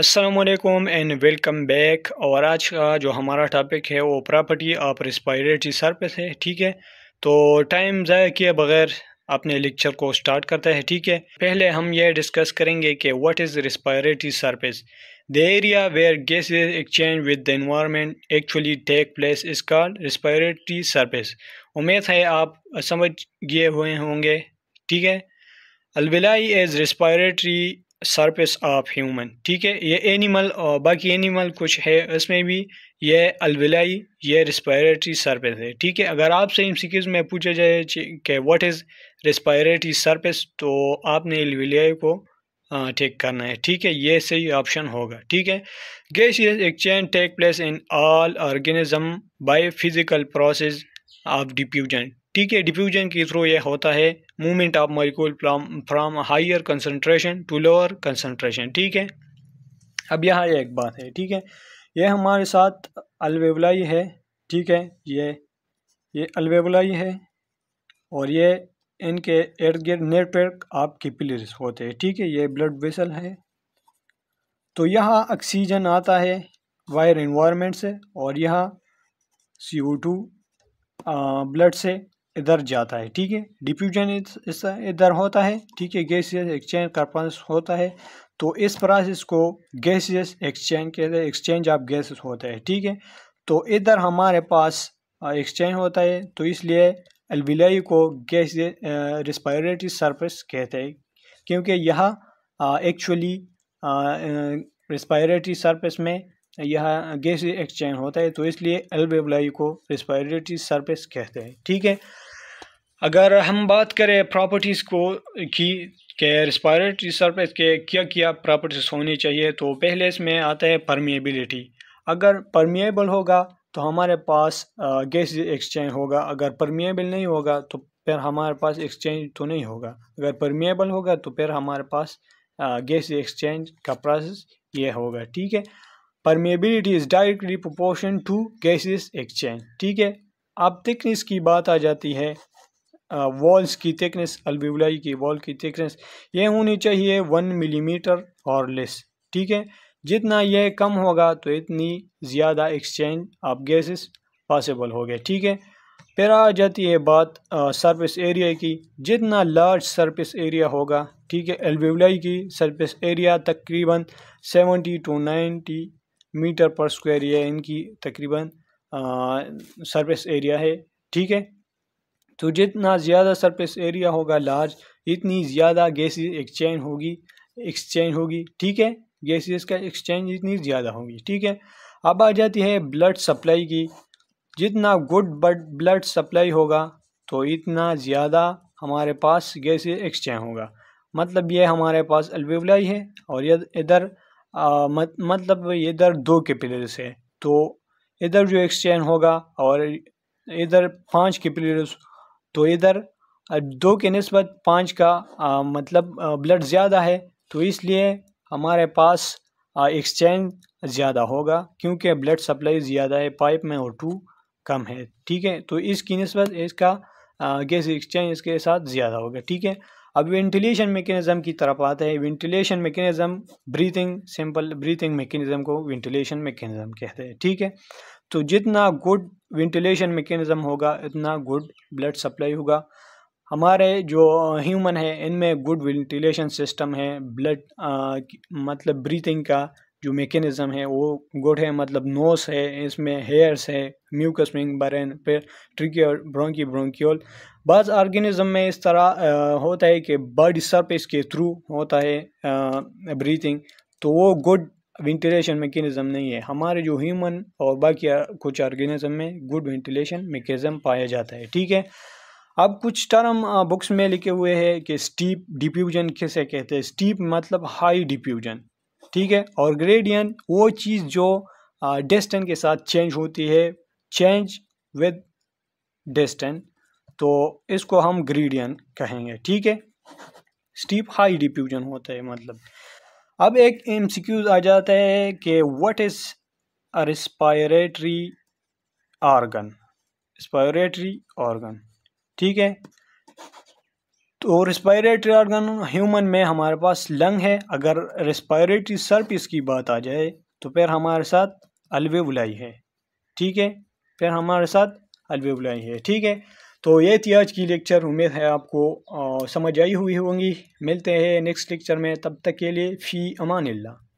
Aslam and welcome back और आज का जो हमारा टॉपिक है वो प्रॉपर्टी ऑफ रिस्पायरेटरी सर्विस है ठीक है तो टाइम ज़ाया किए बगैर अपने लेक्चर को स्टार्ट करता है ठीक है पहले हम यह डिस्कस करेंगे कि what is respiratory surface the area where gas exchange with the environment actually take place is called respiratory surface उम्मीद है आप समझ गए हुए होंगे ठीक है alveoli as respiratory surface of human ठीक है ये एनिमल और बाकी एनिमल कुछ है इसमें भी ये अलविलाई ये रिस्पायरेटरी सरफेस है ठीक है अगर आपसे इन सिक्स में पूछा जाए कि व्हाट इज़ रिस्पायरेटरी सरफेस तो आपने अलविलाई को ठीक करना है ठीक है ये सही ऑप्शन होगा ठीक है gas exchange take place in all organism by physical process of diffusion ठीक है डिफ्यूजन के थ्रू यह होता है movement of molecule from higher concentration to lower concentration ठीक है अब यहाँ एक बात है ठीक है यह हमारे साथ अलवेवलाई है ठीक है ये ये अलवेवलाई है और ये इनके इर्द गिर्द नेटवर्क आप कैपिलरीज होते हैं ठीक है ये ब्लड वेसल है तो यहाँ ऑक्सीजन आता है वायर इन्वायरमेंट से और यहाँ सी ओ टू ब्लड से इधर जाता है ठीक है डिफ्यूजन इस इधर होता है ठीक है गैसियस एक्सचेंज का होता है तो इस प्रोसेस को गैसियस एक्सचेंज कहते हैं एक्सचेंज ऑफ गैसेस होता है ठीक है तो इधर हमारे पास एक्सचेंज होता है तो इसलिए अलविलाई को गैस रिस्पायरेटरी सरफेस कहते हैं क्योंकि यह एक्चुअली रिस्पायरेटरी सरफेस में यहाँ गैस एक्सचेंज होता है तो इसलिए अलवेबलाई को रिस्पायरेटरी सरफेस कहते हैं ठीक है अगर हम बात करें प्रॉपर्टीज़ को की के रिस्पायरेटरी सरफेस के क्या क्या प्रॉपर्टीज़ होनी चाहिए तो पहले इसमें आता है परमिएबिलिटी अगर परमिएबल होगा तो हमारे पास गैस एक्सचेंज होगा अगर परमिएबल नहीं होगा तो फिर हमारे पास एक्सचेंज तो नहीं होगा अगर परमिएबल होगा तो फिर हमारे पास गैस एक्सचेंज का प्रोसेस ये होगा ठीक है permeability is directly proportion to gases exchange ठीक है अब थिकनेस की बात आ जाती है वॉल्स की थिकनेस अलविवलाई की वॉल की थिकनेस ये होनी चाहिए वन मिलीमीटर और लेस ठीक है जितना यह कम होगा तो इतनी ज़्यादा एक्सचेंज आप गैसेस पॉसिबल हो गए ठीक है फिर आ जाती है बात सरफेस एरिया की जितना लार्ज सरफेस एरिया होगा ठीक है एलवेवलाई की सरफेस एरिया तकरीबन 70 टू नाइन्टी मीटर पर स्क्वायर ये इनकी तकरीबन सरफेस एरिया है ठीक है तो जितना ज़्यादा सरफेस एरिया होगा लार्ज इतनी ज़्यादा गैसेस एक्सचेंज होगी एक्सचेंज होगी ठीक है गैसेस का एक्सचेंज इतनी ज़्यादा होगी ठीक है अब आ जाती है ब्लड सप्लाई की जितना गुड ब्लड सप्लाई होगा तो इतना ज़्यादा हमारे पास गैसेस एक्सचेंज होगा मतलब ये हमारे पास अल्वेवलाई है और इधर मत, मतलब इधर दो के प्लेयर्स हैं तो इधर जो एक्सचेंज होगा और इधर पाँच के प्लेयर्स तो इधर दो के नस्बत पाँच का आ, मतलब ब्लड ज़्यादा है तो इसलिए हमारे पास एक्सचेंज ज़्यादा होगा क्योंकि ब्लड सप्लाई ज़्यादा है पाइप में और टू कम है ठीक है तो इसकी नस्बत इसका गैस एक्सचेंज इसके साथ ज़्यादा होगा ठीक है अब वेंटिलेशन मेकेनिज़म की तरफ आते हैं ventilation mechanism breathing simple breathing mechanism को वेंटिलेशन मेकेनिज़म कहते हैं ठीक है तो जितना गुड वेंटिलेशन मेकेनिज़म होगा उतना गुड ब्लड सप्लाई होगा हमारे जो ह्यूमन है इनमें गुड वेंटिलेशन सिस्टम है ब्लड मतलब ब्रीथिंग का जो मेकेनिज़्म है वो गुड है मतलब नोस है इसमें हेयर्स है म्यूकस विंग बरेन फिर और ब्रोंकी ब्रोंक्योल बस ऑर्गेनिज्म में इस तरह आ, होता है कि बर्ड सरफेस के थ्रू होता है ब्रीथिंग तो वो गुड वेंटिलेशन मेकेनिज़म नहीं है हमारे जो ह्यूमन और बाकी कुछ ऑर्गेनिज्म में गुड वेंटिलेशन मेकेनिज़म पाया जाता है ठीक है अब कुछ टर्म बुक्स में लिखे हुए हैं कि स्टीप डिप्यूजन किसे कहते हैं स्टीप मतलब हाई डिप्यूजन ठीक है और ग्रेडियन वो चीज़ जो डेस्टन के साथ चेंज होती है चेंज विद डेस्टन तो इसको हम ग्रेडियन कहेंगे ठीक है स्टीप हाई डिफ्यूजन होता है मतलब अब एक एम आ जाता है कि what is respiratory organ respiratory organ ठीक है तो रेस्पायरेटरी ऑर्गन ह्यूमन में हमारे पास लंग है अगर रेस्पायरेटरी सर्पिस की बात आ जाए तो फिर हमारे साथ अलवेबुलाई है ठीक है फिर हमारे साथ अलवेबुलाई है ठीक है तो ये थी आज की लेक्चर उम्मीद है आपको आ, समझ आई हुई होंगी मिलते हैं नेक्स्ट लेक्चर में तब तक के लिए फ़ी अमान ला